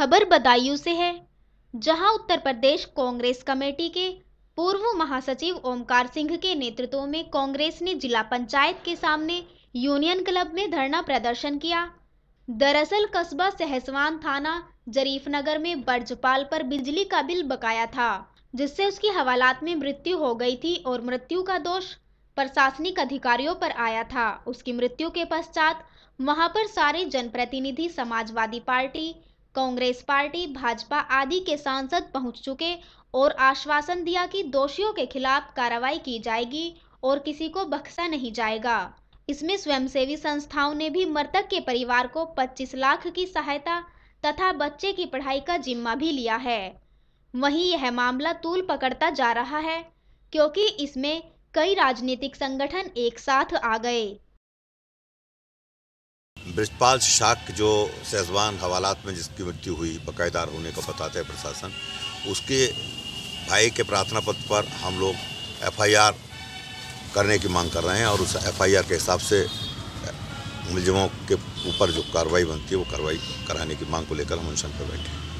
खबर बदायूं से है जहां उत्तर प्रदेश कांग्रेस कमेटी के पूर्व महासचिव ओमकार सिंह के नेतृत्व में कांग्रेस ने जिला पंचायत के सामने यूनियन क्लब में धरना प्रदर्शन किया दरअसल कस्बा सहसवान थाना जरीफनगर में बर्जपाल पर बिजली का बिल बकाया था जिससे उसकी हवालात में मृत्यु हो गई थी और मृत्यु का दोष प्रशासनिक अधिकारियों पर आया था उसकी मृत्यु के पश्चात वहां पर सारे जनप्रतिनिधि Samajwadi party Congress party Bhajpa आदि के सांसद पहुंच चुके और आश्वासन दिया कि दोषियों के खिलाफ कार्रवाई की जाएगी और किसी को बख्शा नहीं जाएगा इसमें स्वयंसेवी संस्थाओं ने भी मृतक के परिवार को 25 लाख की सहायता तथा बच्चे की पढ़ाई का जिम्मा भी लिया है वहीं यह मामला तूल पकड़ता जा रहा है क्योंकि इसमें कई राजनीतिक संगठन एक साथ आ गए ब्रजपाल शाक जो सेजवान हवालात में जिसकी मृत्यु हुई बकायेदार होने का बताते है प्रशासन उसके भाई के प्रार्थना पत्र पर हम लोग एफआईआर करने की मांग कर रहे हैं और उस एफआईआर के हिसाब से मुलजमों के ऊपर जो कार्रवाई बनती है वो कार्रवाई कराने की मांग को लेकर हम अनशन पर बैठे हैं